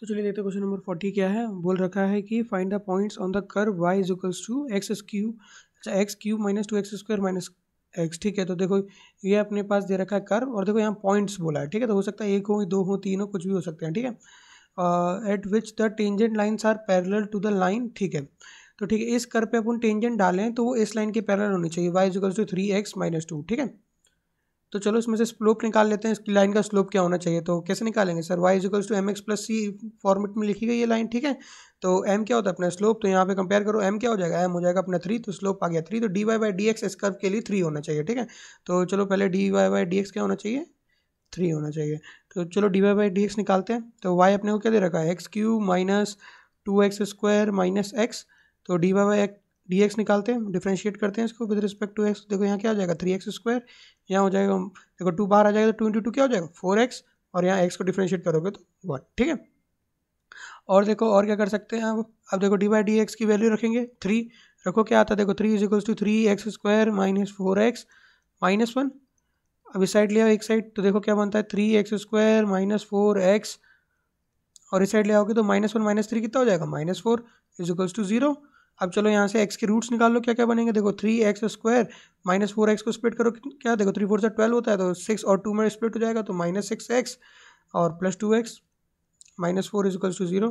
तो चलिए देखते हैं क्वेश्चन नंबर फोर्टी क्या है बोल रखा है कि find the points on the curve y equals to x cube अच्छा x cube minus two x square minus x ठीक है तो देखो ये अपने पास दे रखा है कर और देखो यहाँ पॉइंट्स बोला है ठीक है तो हो सकता है एक हो दो हो तीन हो कुछ भी हो सकते हैं ठीक है at which the tangent lines are parallel to the line ठीक है तो ठीक है इस कर पे अपन टेंजेंट डालें तो वो इस लाइन के पैरल होनी चाहिए y equals to three x minus two ठीक है तो चलो इसमें से स्लोप निकाल लेते हैं इसकी लाइन का स्लोप क्या होना चाहिए तो कैसे निकालेंगे sir y equals to m x plus c format में लिखी गई ये लाइन ठीक है तो एम क्या होता है अपना स्लोप तो यहाँ पे कंपेयर करो एम क्या हो जाएगा एम हो जाएगा अपना थ्री तो स्लोप आ गया थ्री तो d y by d x इस कर्व के लिए थ्री होना चाहिए ठीक है तो चलो पहले d y by d x क्या होना चाहिए थ्री होना चाहिए तो चलो d y by d x निकालते हैं तो वाई अपने को क्या दे रखा है x cube minus two x square minus x तो d y by d x निकालते हैं डिफ्रेंशिएट करते हैं इसको विद रिस्पेक्ट टू एक्स देखो यहाँ क्या हो जाएगा थ्री एक्स स्क्वायर यहाँ हो जाएगा देखो टू बाहर आ जाएगा तो टू इंटू टू क्या हो जाएगा फोर एक्स और यहाँ एक्स को डिफ्रेंशिएट करोगे तो वन ठीक है और देखो और क्या कर सकते हैं आप अब देखो डी बाई डी एक्स की वैल्यू रखेंगे थ्री रखो क्या आता है देखो three is equals to three x square minus four x minus one अब इस साइड ले आओ एक साइड तो देखो क्या बनता है three x square minus four x और इस साइड ले आओगे तो माइनस वन माइनस थ्री कितना हो जाएगा minus four is equals to zero अब चलो यहाँ से एक्स के रूट्स निकाल लो क्या क्या बनेंगे देखो three x square minus four x को स्प्लिट करो क्या देखो थ्री फोर से ट्वेल्व होता है तो सिक्स और टू में स्प्लिट हो जाएगा तो माइनस सिक्स एक्स और plus two x minus four is equals to zero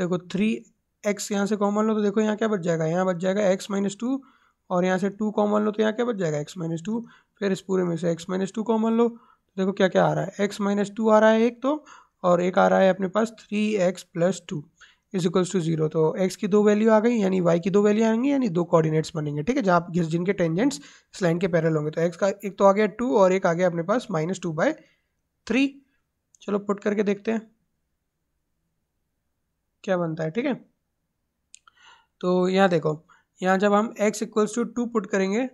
देखो थ्री एक्स यहाँ से कॉमन लो तो देखो यहाँ क्या बच जाएगा यहाँ बच जाएगा एक्स माइनस टू और यहाँ से टू कॉमन लो तो यहाँ क्या बच जाएगा एक्स माइनस टू फिर इस पूरे में से एक्स माइनस टू कॉमन लो तो देखो क्या क्या आ रहा है एक्स माइनस टू आ रहा है एक तो और एक आ रहा है अपने पास three x plus two is equals to zero तो एक्स की दो वैल्यू आ गई यानी वाई की दो वैल्यू आएंगी यानी दो कोऑर्डिनेट्स बनेंगे ठीक है जहाँ जिनके टेंजेंट्स इस लाइन के पैरल होंगे तो एक्स का एक तो आ गया टू और एक आ गया अपने पास माइनस टू बाय थ्री चलो पुट करके देखते हैं क्या बनता है ठीक है तो यहाँ देखो यहाँ जब हम x equals to two put करेंगे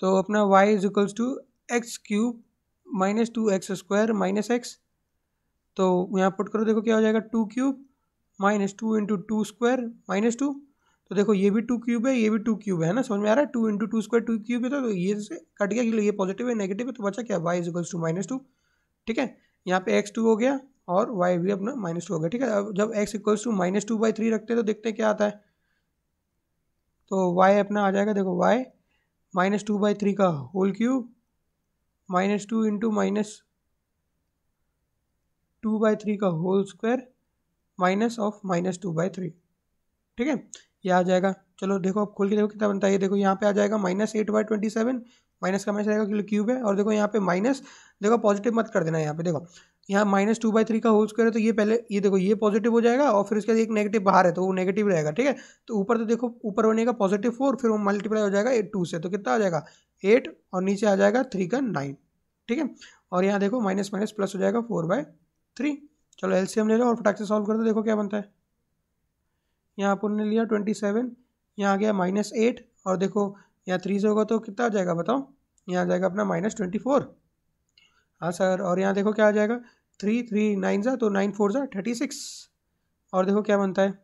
तो अपना y is equals to x cube minus two x square minus x तो यहाँ पुट करो देखो क्या हो जाएगा two cube minus two into two square minus two तो देखो ये भी टू क्यूब है ये भी टू क्यूब है ना समझ में आ रहा है two into two square two cube है तो ये से कट गया ये पॉजिटिव है नेगेटिव है तो बचा क्या y equals to minus two ठीक है यहाँ पे एक्स टू हो गया और वाई भी अपना माइनस टू हो गया ठीक है अब जब x equals to minus two by three रखते हैं तो देखते हैं क्या आता है तो वाई अपना आ जाएगा देखो y minus two by three का whole cube minus two into minus two by three का whole square minus of minus two by three ठीक है ये आ जाएगा चलो देखो आप खोल के देखो कितना बनता है ये देखो यहाँ पे आ जाएगा minus eight by twenty seven minus का माइनस रहेगा क्योंकि क्यूब है और देखो यहाँ पे माइनस देखो पॉजिटिव मत कर देना यहाँ पे देखो यहाँ माइनस टू बाई थ्री का होल्स करें है तो ये पहले ये देखो ये पॉजिटिव हो जाएगा और फिर उसके बाद एक नेगेटिव बाहर है तो वो नेगेटिव रहेगा ठीक है तो ऊपर तो देखो ऊपर बनेगा पॉजिटिव फोर फिर वो मल्टीप्लाई हो जाएगा एट टू से तो कितना आ जाएगा एट और नीचे आ जाएगा थ्री का नाइन ठीक है और यहाँ देखो माइनस माइनस प्लस हो जाएगा फोर बाय थ्री चलो एलसीएम ले लो और फटाक से सॉल्व कर दो देखो क्या बनता है यहाँ अपन ने लिया ट्वेंटी सेवन यहाँ आ गया माइनस एट और देखो यहाँ थ्री से होगा तो कितना आ जाएगा बताओ यहाँ आ जाएगा अपना माइनस ट्वेंटी फोर हाँ सर और यहाँ देखो क्या आ जाएगा थ्री थ्री नाइन ज़ा तो नाइन फोर ज़ा थर्टी सिक्स और देखो क्या बनता है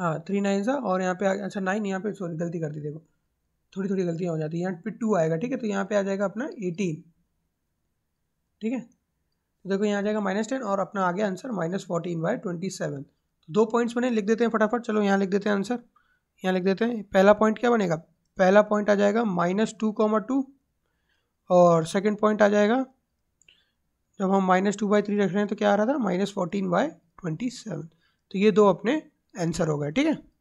हाँ थ्री नाइन ज़ा और यहाँ पे अच्छा नाइन यहाँ पे सॉरी गलती कर दी देखो थोड़ी थोड़ी गलतियाँ हो जाती है यहाँ पे टू आएगा ठीक है तो यहाँ पे आ जाएगा अपना एटीन ठीक है देखो यहाँ आ जाएगा माइनस टेन और अपना आगे answer minus fourteen by twenty seven तो दो पॉइंट्स बने लिख देते हैं फटाफट चलो यहाँ लिख देते हैं आंसर यहाँ लिख देते हैं पहला पॉइंट क्या बनेगा पहला पॉइंट आ जाएगा माइनस टू कॉमा टू और सेकेंड पॉइंट आ जाएगा जब हम माइनस टू बाई थ्री रख रहे हैं तो क्या आ रहा था minus fourteen by twenty seven तो ये दो अपने आंसर हो गए ठीक है